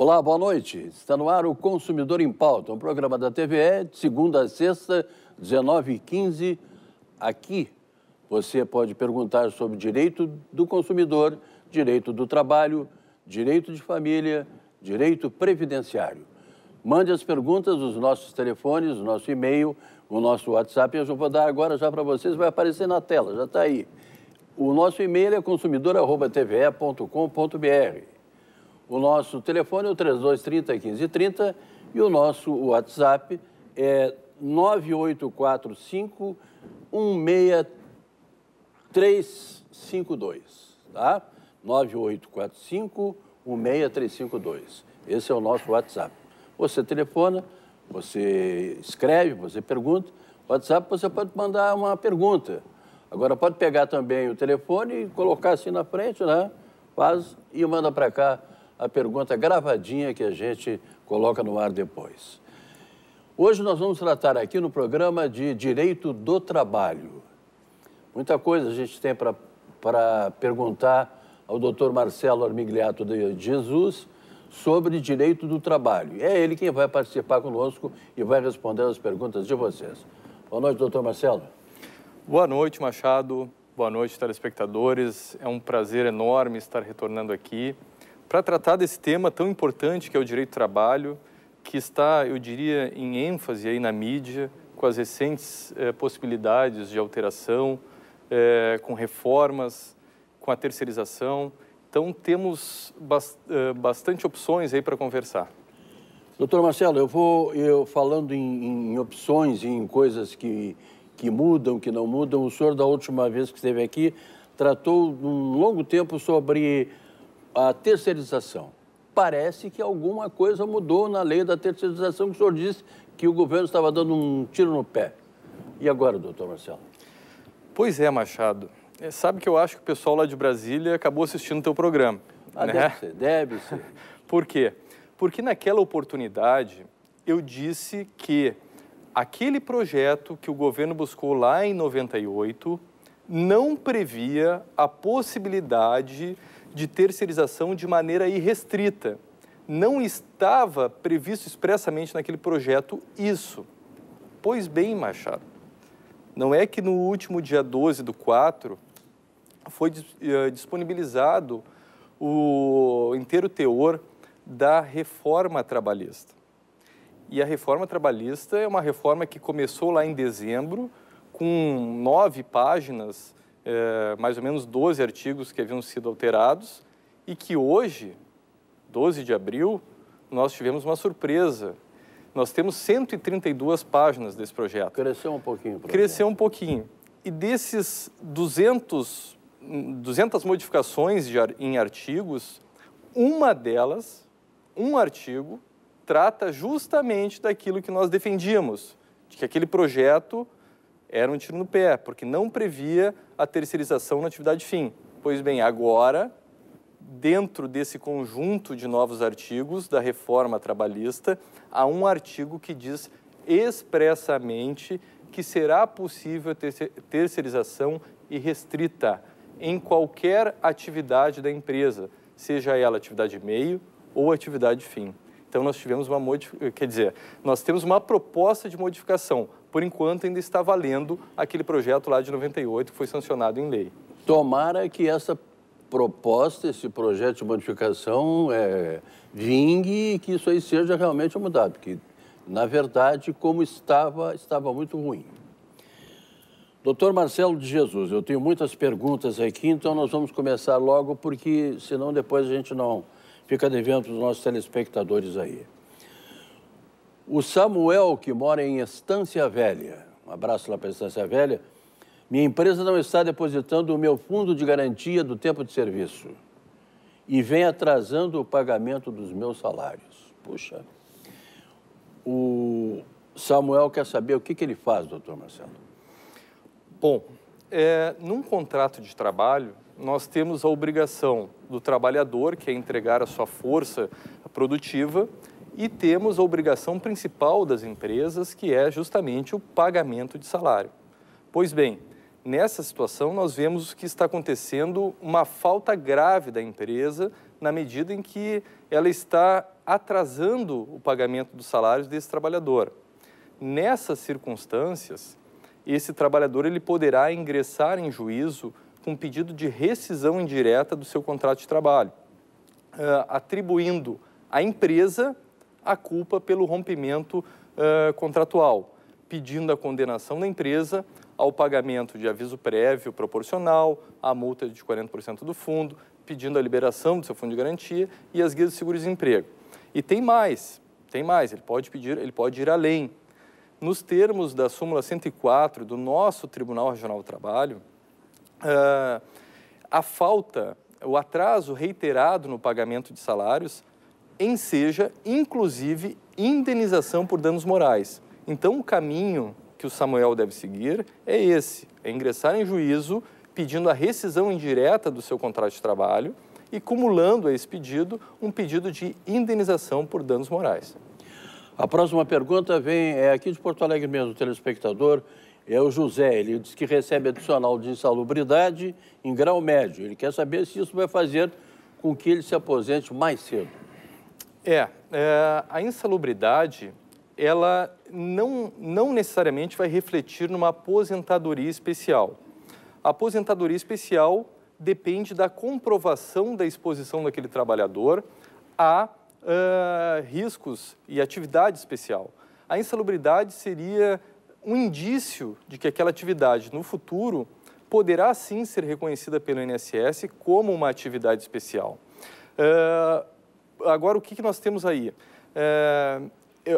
Olá, boa noite. Está no ar o Consumidor em Pauta, um programa da TVE, de segunda a sexta, 19h15. Aqui você pode perguntar sobre direito do consumidor, direito do trabalho, direito de família, direito previdenciário. Mande as perguntas, os nossos telefones, o nosso e-mail, o nosso WhatsApp. Eu já vou dar agora já para vocês, vai aparecer na tela, já está aí. O nosso e-mail é consumidor.tve.com.br. O nosso telefone é o 3230 1530 e o nosso WhatsApp é 9845 16352, tá? 9845 16352. Esse é o nosso WhatsApp. Você telefona, você escreve, você pergunta. WhatsApp você pode mandar uma pergunta. Agora pode pegar também o telefone e colocar assim na frente, né? Faz e manda para cá a pergunta gravadinha que a gente coloca no ar depois. Hoje nós vamos tratar aqui no programa de direito do trabalho. Muita coisa a gente tem para perguntar ao doutor Marcelo Armigliato de Jesus sobre direito do trabalho. É ele quem vai participar conosco e vai responder as perguntas de vocês. Boa noite, doutor Marcelo. Boa noite, Machado. Boa noite, telespectadores. É um prazer enorme estar retornando aqui para tratar desse tema tão importante que é o direito do trabalho, que está, eu diria, em ênfase aí na mídia, com as recentes eh, possibilidades de alteração, eh, com reformas, com a terceirização. Então, temos eh, bastante opções aí para conversar. Doutor Marcelo, eu vou eu falando em, em opções e em coisas que, que mudam, que não mudam. O senhor, da última vez que esteve aqui, tratou um longo tempo sobre a terceirização. Parece que alguma coisa mudou na lei da terceirização que o senhor disse que o governo estava dando um tiro no pé. E agora, doutor Marcelo? Pois é, Machado. É, sabe que eu acho que o pessoal lá de Brasília acabou assistindo o teu programa. Ah, né? deve ser, deve ser. Por quê? Porque naquela oportunidade eu disse que aquele projeto que o governo buscou lá em 98 não previa a possibilidade de terceirização de maneira irrestrita. Não estava previsto expressamente naquele projeto isso. Pois bem, Machado, não é que no último dia 12 do 4 foi eh, disponibilizado o inteiro teor da reforma trabalhista. E a reforma trabalhista é uma reforma que começou lá em dezembro, com nove páginas é, mais ou menos 12 artigos que haviam sido alterados e que hoje, 12 de abril, nós tivemos uma surpresa. Nós temos 132 páginas desse projeto. Cresceu um pouquinho. Cresceu um pouquinho. E desses 200, 200 modificações de, em artigos, uma delas, um artigo, trata justamente daquilo que nós defendíamos, de que aquele projeto era um tiro no pé, porque não previa a terceirização na atividade fim. Pois bem, agora, dentro desse conjunto de novos artigos da reforma trabalhista, há um artigo que diz expressamente que será possível terceirização irrestrita em qualquer atividade da empresa, seja ela atividade meio ou atividade fim. Então nós tivemos uma modificação, quer dizer, nós temos uma proposta de modificação por enquanto ainda está valendo aquele projeto lá de 98 que foi sancionado em lei. Tomara que essa proposta, esse projeto de modificação é, vingue e que isso aí seja realmente mudado, porque, na verdade, como estava, estava muito ruim. Doutor Marcelo de Jesus, eu tenho muitas perguntas aqui, então nós vamos começar logo, porque senão depois a gente não fica devendo para os nossos telespectadores aí. O Samuel, que mora em Estância Velha, um abraço lá para Estância Velha, minha empresa não está depositando o meu fundo de garantia do tempo de serviço e vem atrasando o pagamento dos meus salários. Puxa, o Samuel quer saber o que, que ele faz, doutor Marcelo. Bom, é, num contrato de trabalho, nós temos a obrigação do trabalhador, que é entregar a sua força produtiva, e temos a obrigação principal das empresas, que é justamente o pagamento de salário. Pois bem, nessa situação nós vemos que está acontecendo uma falta grave da empresa na medida em que ela está atrasando o pagamento dos salários desse trabalhador. Nessas circunstâncias, esse trabalhador ele poderá ingressar em juízo com pedido de rescisão indireta do seu contrato de trabalho, atribuindo à empresa a culpa pelo rompimento uh, contratual, pedindo a condenação da empresa ao pagamento de aviso prévio proporcional, à multa de 40% do fundo, pedindo a liberação do seu fundo de garantia e as guias de seguro-desemprego. E tem mais, tem mais, ele pode pedir, ele pode ir além. Nos termos da súmula 104 do nosso Tribunal Regional do Trabalho, uh, a falta, o atraso reiterado no pagamento de salários enseja, inclusive, indenização por danos morais. Então, o caminho que o Samuel deve seguir é esse: é ingressar em juízo pedindo a rescisão indireta do seu contrato de trabalho e cumulando a esse pedido um pedido de indenização por danos morais. A próxima pergunta vem é aqui de Porto Alegre mesmo, o telespectador é o José. Ele diz que recebe adicional de insalubridade em grau médio. Ele quer saber se isso vai fazer com que ele se aposente mais cedo. É, é a insalubridade, ela não, não necessariamente vai refletir numa aposentadoria especial. A aposentadoria especial depende da comprovação da exposição daquele trabalhador a uh, riscos e atividade especial. A insalubridade seria um indício de que aquela atividade no futuro poderá sim ser reconhecida pelo INSS como uma atividade especial. Uh, agora, o que, que nós temos aí? É,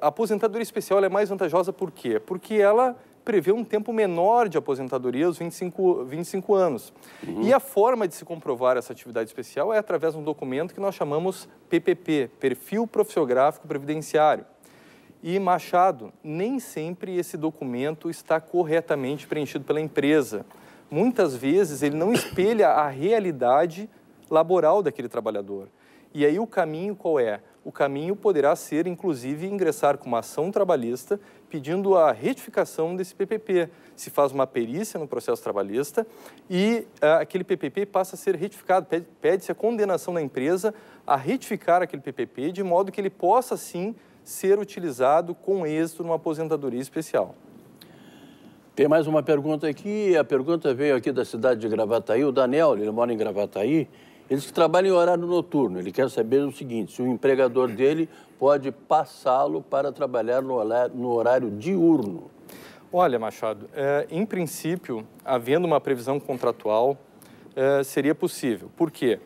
a aposentadoria especial é mais vantajosa por quê? Porque ela prevê um tempo menor de aposentadoria os 25, 25 anos. Uhum. E a forma de se comprovar essa atividade especial é através de um documento que nós chamamos PPP, Perfil Profissiográfico Previdenciário. E, Machado, nem sempre esse documento está corretamente preenchido pela empresa. Muitas vezes ele não espelha a realidade laboral daquele trabalhador. E aí o caminho qual é? O caminho poderá ser, inclusive, ingressar com uma ação trabalhista pedindo a retificação desse PPP. Se faz uma perícia no processo trabalhista e ah, aquele PPP passa a ser retificado, pede-se a condenação da empresa a retificar aquele PPP de modo que ele possa, sim, ser utilizado com êxito numa aposentadoria especial. Tem mais uma pergunta aqui, a pergunta veio aqui da cidade de Gravataí, o Daniel, ele mora em Gravataí, eles que trabalham em horário noturno, ele quer saber o seguinte: se o empregador dele pode passá-lo para trabalhar no horário, no horário diurno. Olha, Machado, é, em princípio, havendo uma previsão contratual, é, seria possível. Por quê?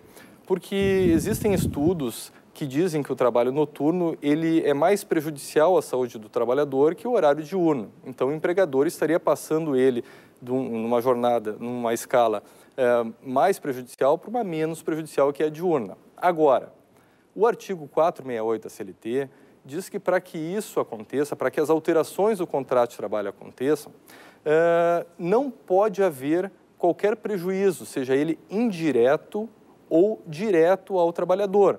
Porque existem estudos que dizem que o trabalho noturno ele é mais prejudicial à saúde do trabalhador que o horário diurno. Então, o empregador estaria passando ele numa jornada, numa escala é, mais prejudicial para uma menos prejudicial que é a diurna. Agora, o artigo 468 da CLT diz que para que isso aconteça, para que as alterações do contrato de trabalho aconteçam, é, não pode haver qualquer prejuízo, seja ele indireto ou direto ao trabalhador.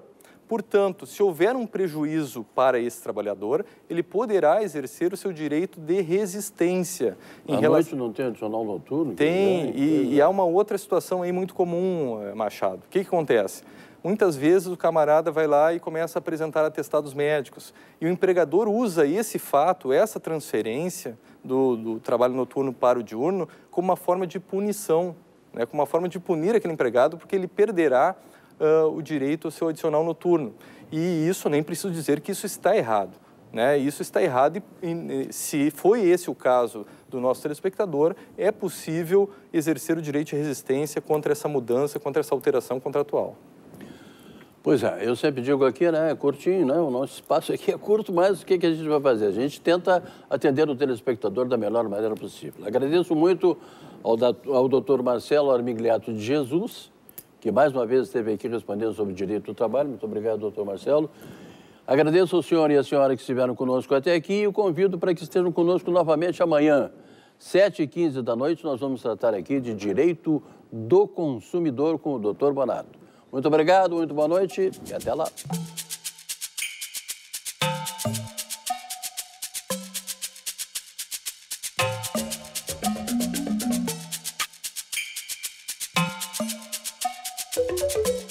Portanto, se houver um prejuízo para esse trabalhador, ele poderá exercer o seu direito de resistência. Em à relação... noite não tem adicional noturno? Tem, é, e, e há é. uma outra situação aí muito comum, eh, Machado. O que, que acontece? Muitas vezes o camarada vai lá e começa a apresentar atestados médicos. E o empregador usa esse fato, essa transferência do, do trabalho noturno para o diurno, como uma forma de punição, né? como uma forma de punir aquele empregado, porque ele perderá uh, o direito ao seu adicional noturno. E isso, nem preciso dizer que isso está errado. Né? Isso está errado e, e, se foi esse o caso do nosso telespectador, é possível exercer o direito de resistência contra essa mudança, contra essa alteração contratual. Pois é, eu sempre digo aqui, né, é curtinho, né, o nosso espaço aqui é curto, mas o que, que a gente vai fazer? A gente tenta atender o telespectador da melhor maneira possível. Agradeço muito ao, ao doutor Marcelo Armigliato de Jesus, que mais uma vez esteve aqui respondendo sobre o direito do trabalho. Muito obrigado, doutor Marcelo. Agradeço ao senhor e à senhora que estiveram conosco até aqui e o convido para que estejam conosco novamente amanhã, 7h15 da noite. Nós vamos tratar aqui de direito do consumidor com o doutor Bonato. Muito obrigado, muito boa noite e até lá. thank you